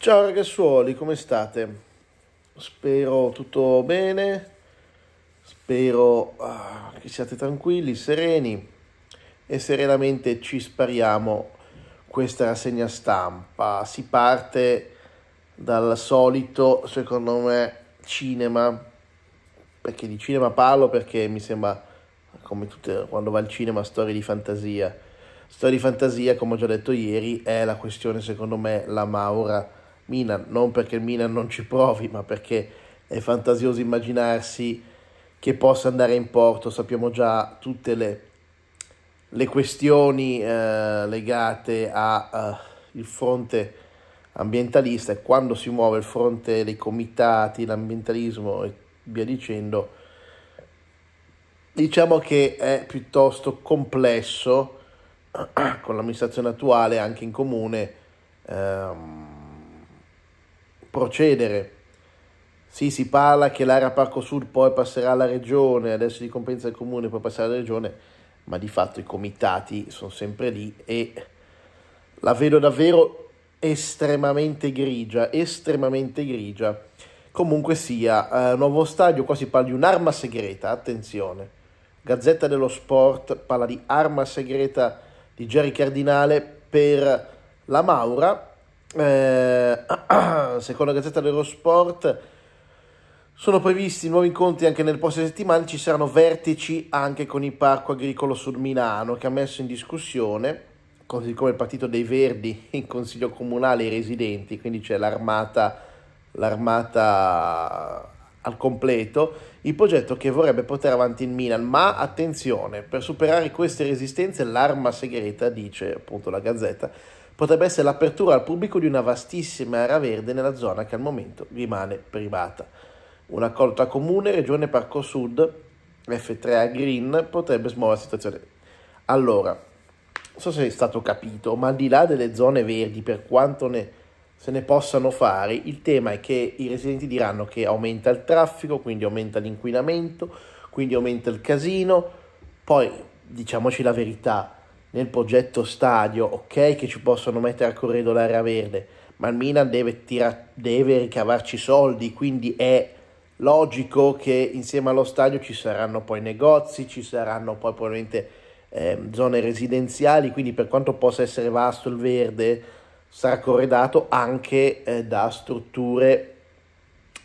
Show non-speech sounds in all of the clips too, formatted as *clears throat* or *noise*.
Ciao ragazzuoli, come state? Spero tutto bene, spero ah, che siate tranquilli, sereni e serenamente ci spariamo questa rassegna stampa. Si parte dal solito, secondo me, cinema, perché di cinema parlo perché mi sembra, come tutte, quando va al cinema, storie di fantasia. Storie di fantasia, come ho già detto ieri, è la questione, secondo me, la Maura Milan, non perché il Milan non ci provi, ma perché è fantasioso immaginarsi che possa andare in porto, sappiamo già tutte le, le questioni eh, legate al eh, uh, fronte ambientalista e quando si muove il fronte dei comitati, l'ambientalismo e via dicendo, diciamo che è piuttosto complesso *clears throat* con l'amministrazione attuale anche in comune. Ehm, procedere. Sì, si parla che l'area Parco Sud poi passerà alla regione, adesso di competenza del comune, poi passerà alla regione, ma di fatto i comitati sono sempre lì e la vedo davvero estremamente grigia, estremamente grigia. Comunque sia, eh, nuovo stadio, qua si parla di un'arma segreta, attenzione. Gazzetta dello Sport parla di arma segreta di Jerry Cardinale per la Maura, eh, *clears throat* secondo la Gazzetta dello Sport sono previsti nuovi incontri anche nelle prossime settimane, ci saranno vertici anche con il Parco Agricolo sul Milano che ha messo in discussione, così come il Partito dei Verdi *laughs* in Consiglio Comunale i residenti, quindi c'è l'armata, l'armata al completo, il progetto che vorrebbe portare avanti il Milan, ma attenzione, per superare queste resistenze l'arma segreta, dice appunto la Gazzetta, potrebbe essere l'apertura al pubblico di una vastissima area verde nella zona che al momento rimane privata. Una colta comune, Regione Parco Sud, F3A Green, potrebbe smuovere la situazione. Allora, non so se è stato capito, ma al di là delle zone verdi, per quanto ne, se ne possano fare, il tema è che i residenti diranno che aumenta il traffico, quindi aumenta l'inquinamento, quindi aumenta il casino. Poi, diciamoci la verità, nel progetto stadio, ok che ci possono mettere a corredo l'area verde, ma il Milan deve, tira- deve ricavarci soldi, quindi è logico che insieme allo stadio ci saranno poi negozi, ci saranno poi probabilmente eh, zone residenziali, quindi per quanto possa essere vasto il verde, sarà corredato anche eh, da strutture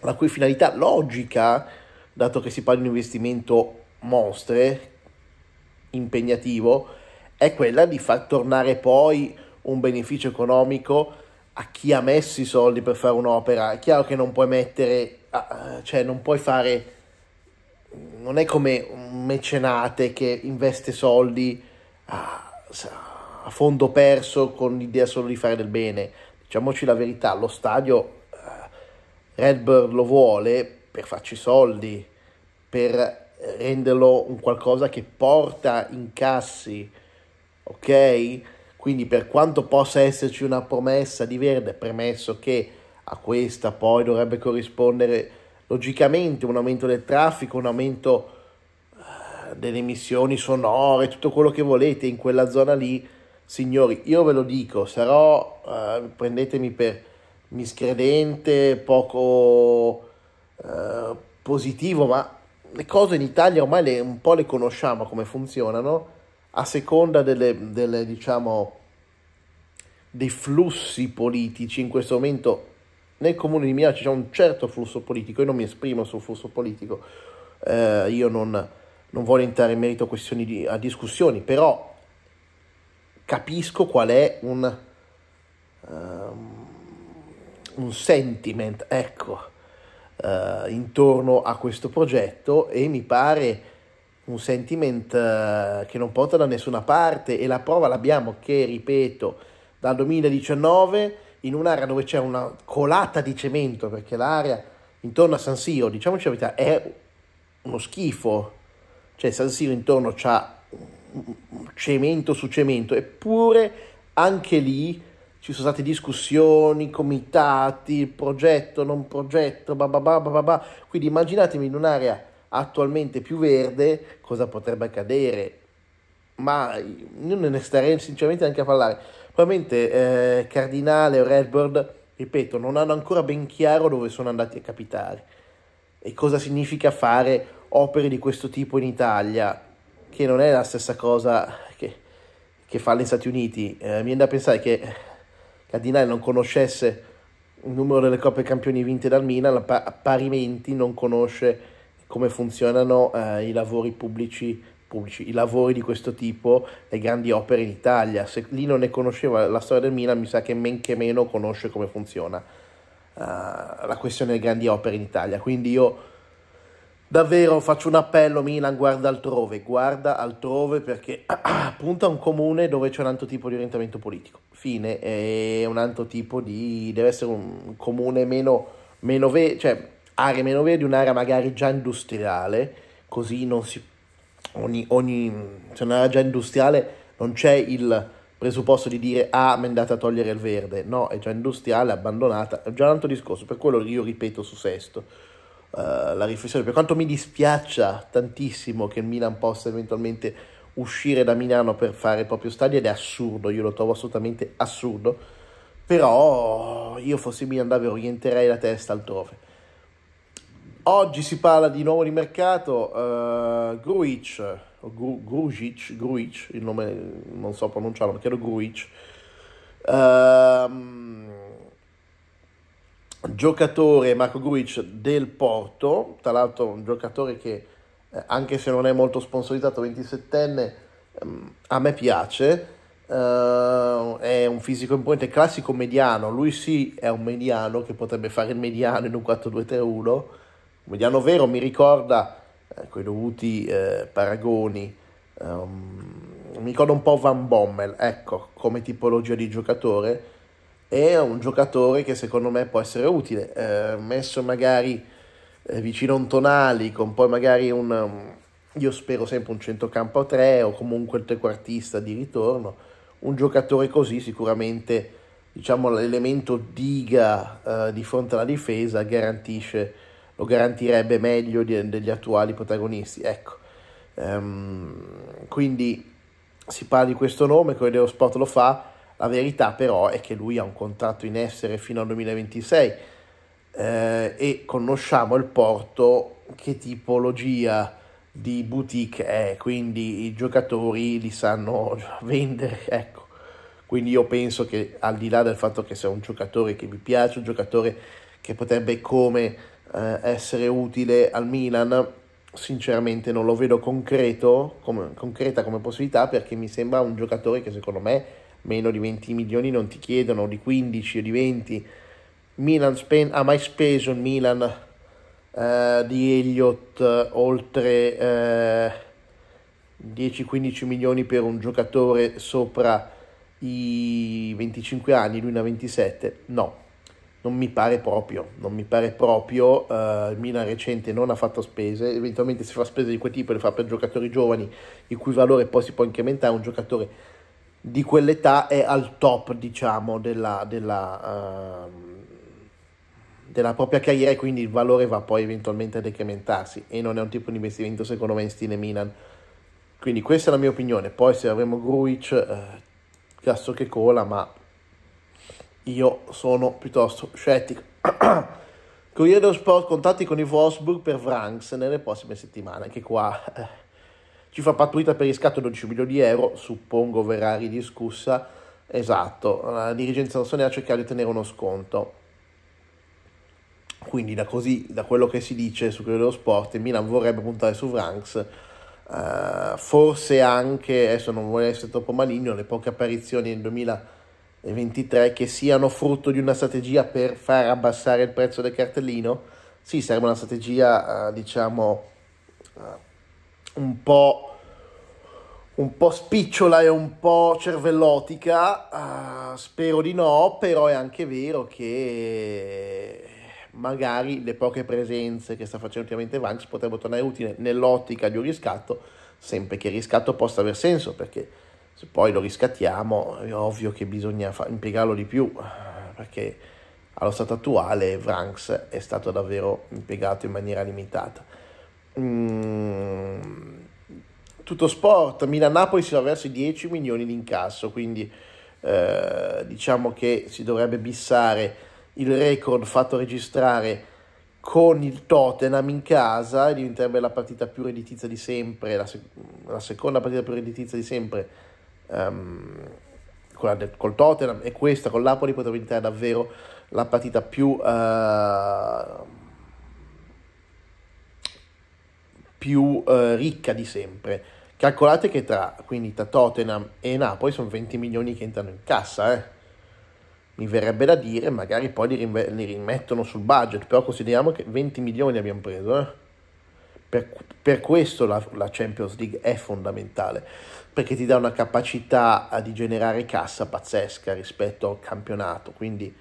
la cui finalità logica, dato che si parla di un investimento mostre, impegnativo, è quella di far tornare poi un beneficio economico a chi ha messo i soldi per fare un'opera. È chiaro che non puoi mettere, ah, cioè non puoi fare, non è come un mecenate che investe soldi a, a fondo perso con l'idea solo di fare del bene. Diciamoci la verità, lo stadio eh, Redbird lo vuole per farci soldi, per renderlo un qualcosa che porta incassi ok? Quindi per quanto possa esserci una promessa di verde, premesso che a questa poi dovrebbe corrispondere logicamente un aumento del traffico, un aumento eh, delle emissioni sonore, tutto quello che volete in quella zona lì, signori, io ve lo dico, sarò, eh, prendetemi per miscredente, poco eh, positivo, ma le cose in Italia ormai le, un po' le conosciamo come funzionano a seconda delle, delle, diciamo, dei flussi politici, in questo momento nel comune di Milano c'è un certo flusso politico, io non mi esprimo sul flusso politico, eh, io non, non, voglio entrare in merito a, di, a discussioni, però capisco qual è un, um, un sentiment, ecco, uh, intorno a questo progetto e mi pare un sentiment eh, che non porta da nessuna parte e la prova l'abbiamo che, ripeto, dal 2019 in un'area dove c'è una colata di cemento, perché l'area intorno a San Siro, diciamoci la verità, è uno schifo, cioè San Siro intorno c'ha cemento su cemento, eppure anche lì ci sono state discussioni, comitati, progetto, non progetto, bah bah bah quindi immaginatevi in un'area attualmente più verde, cosa potrebbe accadere? Ma io ne starei sinceramente neanche a parlare. Probabilmente eh, Cardinale o Redbird, ripeto, non hanno ancora ben chiaro dove sono andati a capitare e cosa significa fare opere di questo tipo in Italia, che non è la stessa cosa che, che fa negli Stati Uniti. Eh, mi viene da pensare che Cardinale non conoscesse il numero delle coppe campioni vinte dal Milan, parimenti non conosce come funzionano eh, i lavori pubblici, pubblici, i lavori di questo tipo, le grandi opere in Italia. Se Lino ne conosceva la storia del Milan, mi sa che men che meno conosce come funziona uh, la questione delle grandi opere in Italia. Quindi io davvero faccio un appello Milan guarda altrove guarda altrove perché ah, punta a un comune dove c'è un altro tipo di orientamento politico fine è un altro tipo di deve essere un comune meno meno ve- cioè aree meno verdi, un'area magari già industriale, così non si... Ogni, ogni, se un'area già industriale non c'è il presupposto di dire ah, mi è andata a togliere il verde, no, è già industriale, abbandonata, è già un altro discorso, per quello io ripeto su Sesto uh, la riflessione, per quanto mi dispiaccia tantissimo che il Milan possa eventualmente uscire da Milano per fare il proprio stadio ed è assurdo, io lo trovo assolutamente assurdo, però io fossi Milan davvero orienterei la testa altrove. Oggi si parla di nuovo di mercato, uh, eh, Gruic, Gru, Grujic, Grujic, il nome non so pronunciarlo, ma chiedo Gruic. uh, ehm, giocatore Marco Gruic del Porto, tra l'altro un giocatore che eh, anche se non è molto sponsorizzato, 27enne, um, ehm, a me piace, uh, è un fisico imponente, classico mediano, lui sì è un mediano che potrebbe fare il mediano in un 4-2-3-1, Mediano Vero mi ricorda eh, quei dovuti eh, paragoni, um, mi ricorda un po' Van Bommel, ecco, come tipologia di giocatore, è un giocatore che secondo me può essere utile, eh, messo magari eh, vicino a un Tonali, con poi magari un, um, io spero sempre un centrocampo a tre o comunque il trequartista di ritorno, un giocatore così sicuramente diciamo l'elemento diga eh, di fronte alla difesa garantisce lo garantirebbe meglio di, degli attuali protagonisti. Ecco, ehm, quindi si parla di questo nome, Corriere dello Sport lo fa, la verità però è che lui ha un contratto in essere fino al 2026 eh, e conosciamo il Porto che tipologia di boutique è, quindi i giocatori li sanno *laughs* vendere, ecco. Quindi io penso che al di là del fatto che sia un giocatore che vi piace, un giocatore che potrebbe come eh, essere utile al Milan, sinceramente non lo vedo concreto, come, concreta come possibilità perché mi sembra un giocatore che secondo me meno di 20 milioni non ti chiedono, di 15 o di 20. Milan spen- ha mai speso il Milan eh, di Elliott oltre eh, 10-15 milioni per un giocatore sopra i 25 anni, lui ne ha 27? No, non mi pare proprio, non mi pare proprio, uh, il Milan recente non ha fatto spese, eventualmente se fa spese di quel tipo le fa per giocatori giovani il cui valore poi si può incrementare, un giocatore di quell'età è al top diciamo della, della, uh, della propria carriera e quindi il valore va poi eventualmente a decrementarsi e non è un tipo di investimento secondo me in stile Milan. Quindi questa è la mia opinione, poi se avremo Gruic, eh, cazzo che cola, ma io sono piuttosto scettico. *clears throat* Corriere dello Sport contatti con i Wolfsburg per Franks nelle prossime settimane, anche qua eh, ci fa pattuita per riscatto 12 milioni di euro, suppongo verrà ridiscussa, esatto, la dirigenza rossonera cercherà di ottenere uno sconto. Quindi da così, da quello che si dice su Corriere dello Sport, Milan vorrebbe puntare su Franks, eh, forse anche, adesso non vuole essere troppo maligno, le poche apparizioni nel 2000 e 23 che siano frutto di una strategia per far abbassare il prezzo del cartellino? Sì, sarebbe una strategia, eh, diciamo, eh, un po' un po' spicciola e un po' cervellotica, eh, spero di no, però è anche vero che magari le poche presenze che sta facendo ultimamente Vanks potrebbero tornare utile nell'ottica di un riscatto, sempre che il riscatto possa aver senso, perché se poi lo riscattiamo è ovvio che bisogna fa- impiegarlo di più perché allo stato attuale Vranks è stato davvero impiegato in maniera limitata. Mm, tutto sport, Milan-Napoli si va verso i 10 milioni di incasso, quindi eh, diciamo che si dovrebbe bissare il record fatto registrare con il Tottenham in casa e diventerebbe la partita più redditizia di sempre, la, sec- la seconda partita più redditizia di sempre um, col Tottenham e questa con Napoli potrebbe diventare davvero la partita più, uh, più uh, ricca di sempre. Calcolate che tra, quindi, tra Tottenham e Napoli sono 20 milioni che entrano in cassa, eh? mi verrebbe da dire, magari poi li, rim- li, rimettono sul budget, però consideriamo che 20 milioni abbiamo preso, eh? Per, per questo la, la, Champions League è fondamentale, perché ti dà una capacità eh, di generare cassa pazzesca rispetto al campionato. Quindi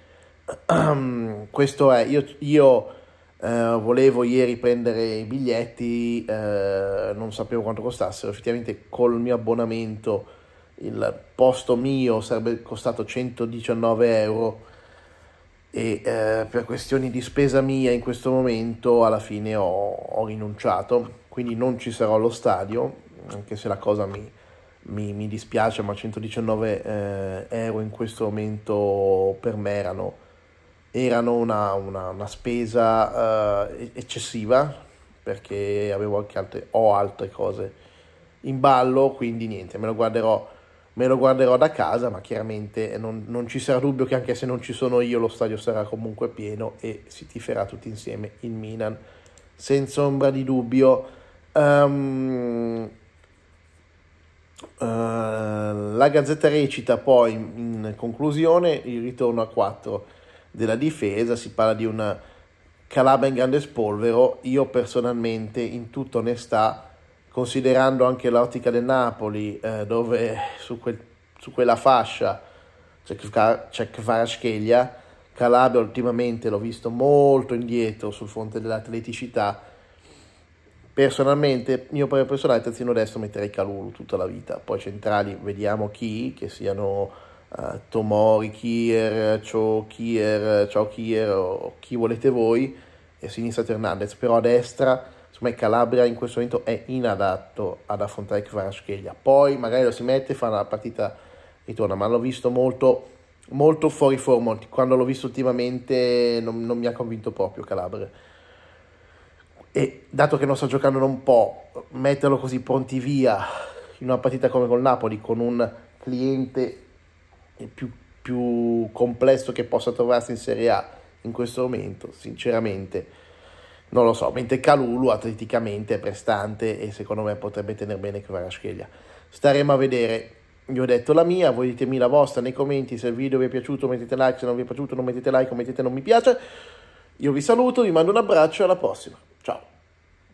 *clears throat* questo è, io, io eh, volevo ieri prendere i biglietti, eh, non sapevo quanto costassero, effettivamente col mio abbonamento il posto mio sarebbe costato 119 euro e eh, per questioni di spesa mia in questo momento alla fine ho, ho, rinunciato, quindi non ci sarò allo stadio, anche se la cosa mi, mi, mi dispiace, ma 119 eh, euro in questo momento per me erano, erano una, una, una, spesa eh, eccessiva perché avevo anche altre, ho altre cose in ballo, quindi niente, me lo guarderò me lo guarderò da casa, ma chiaramente non, non, ci sarà dubbio che anche se non ci sono io lo stadio sarà comunque pieno e si tiferà tutti insieme il Milan, senza ombra di dubbio. Um, uh, la Gazzetta recita poi in conclusione il ritorno a 4 della difesa, si parla di una calaba in grande spolvero, io personalmente in tutta onestà considerando anche l'ottica del Napoli, eh, dove su, quel, su, quella fascia c'è Kvaratskhelia, Calabria ultimamente l'ho visto molto indietro sul fronte dell'atleticità, personalmente, mio parere personale, terzino destro metterei Calulu tutta la vita, poi centrali vediamo chi, che siano uh, Tomori, Kier, Ciao Kier, Ciao Kier o chi volete voi, e sinistra Fernandez, però a destra secondo me Calabria in questo momento è inadatto ad affrontare Kvaratskhelia. Poi magari lo si mette, e fa una partita ritorna, ma l'ho visto molto, molto fuori forma. Quando l'ho visto ultimamente non, non mi ha convinto proprio Calabria. E dato che non sta giocando da un po', metterlo così pronti via in una partita come col Napoli, con un cliente più, più complesso che possa trovarsi in Serie A in questo momento, sinceramente non lo so, mentre Calulu atleticamente è prestante e secondo me potrebbe tenere bene Kvaratskhelia. Staremo a vedere. Io ho detto la mia, voi ditemi la vostra nei commenti, se il video vi è piaciuto mettete like, se non vi è piaciuto non mettete like, mettete non mi piace. Io vi saluto, vi mando un abbraccio e alla prossima. Ciao.